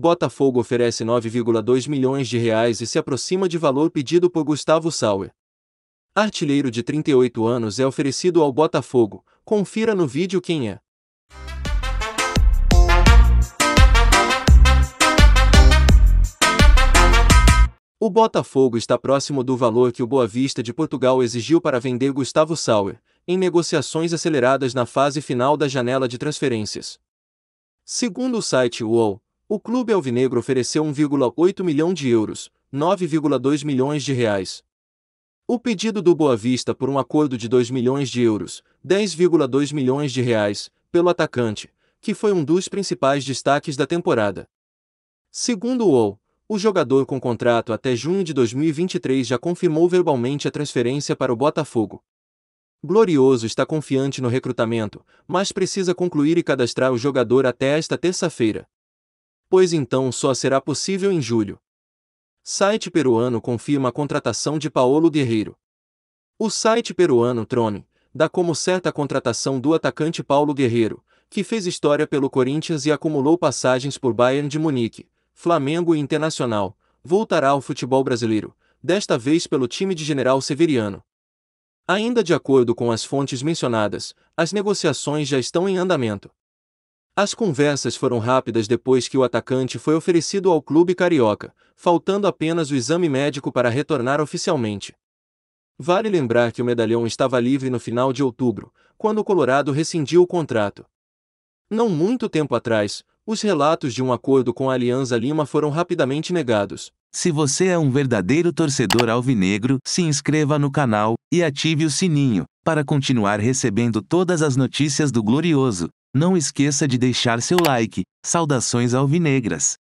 Botafogo oferece 9,2 milhões de reais e se aproxima de valor pedido por Gustavo Sauer. Artilheiro de 38 anos é oferecido ao Botafogo. Confira no vídeo quem é. O Botafogo está próximo do valor que o Boa Vista de Portugal exigiu para vender Gustavo Sauer, em negociações aceleradas na fase final da janela de transferências. Segundo o site UOL, o clube alvinegro ofereceu 1,8 milhão de euros, 9,2 milhões de reais. O pedido do Boa Vista por um acordo de 2 milhões de euros, 10,2 milhões de reais, pelo atacante, que foi um dos principais destaques da temporada. Segundo o UOL, o jogador com contrato até junho de 2023 já confirmou verbalmente a transferência para o Botafogo. Glorioso está confiante no recrutamento, mas precisa concluir e cadastrar o jogador até esta terça-feira pois então só será possível em julho. Site peruano confirma a contratação de Paulo Guerreiro. O site peruano Trone dá como certa a contratação do atacante Paulo Guerreiro, que fez história pelo Corinthians e acumulou passagens por Bayern de Munique, Flamengo e Internacional, voltará ao futebol brasileiro, desta vez pelo time de General Severiano. Ainda de acordo com as fontes mencionadas, as negociações já estão em andamento. As conversas foram rápidas depois que o atacante foi oferecido ao clube carioca, faltando apenas o exame médico para retornar oficialmente. Vale lembrar que o medalhão estava livre no final de outubro, quando o Colorado rescindiu o contrato. Não muito tempo atrás, os relatos de um acordo com a Alianza Lima foram rapidamente negados. Se você é um verdadeiro torcedor alvinegro, se inscreva no canal e ative o sininho para continuar recebendo todas as notícias do Glorioso, não esqueça de deixar seu like. Saudações alvinegras!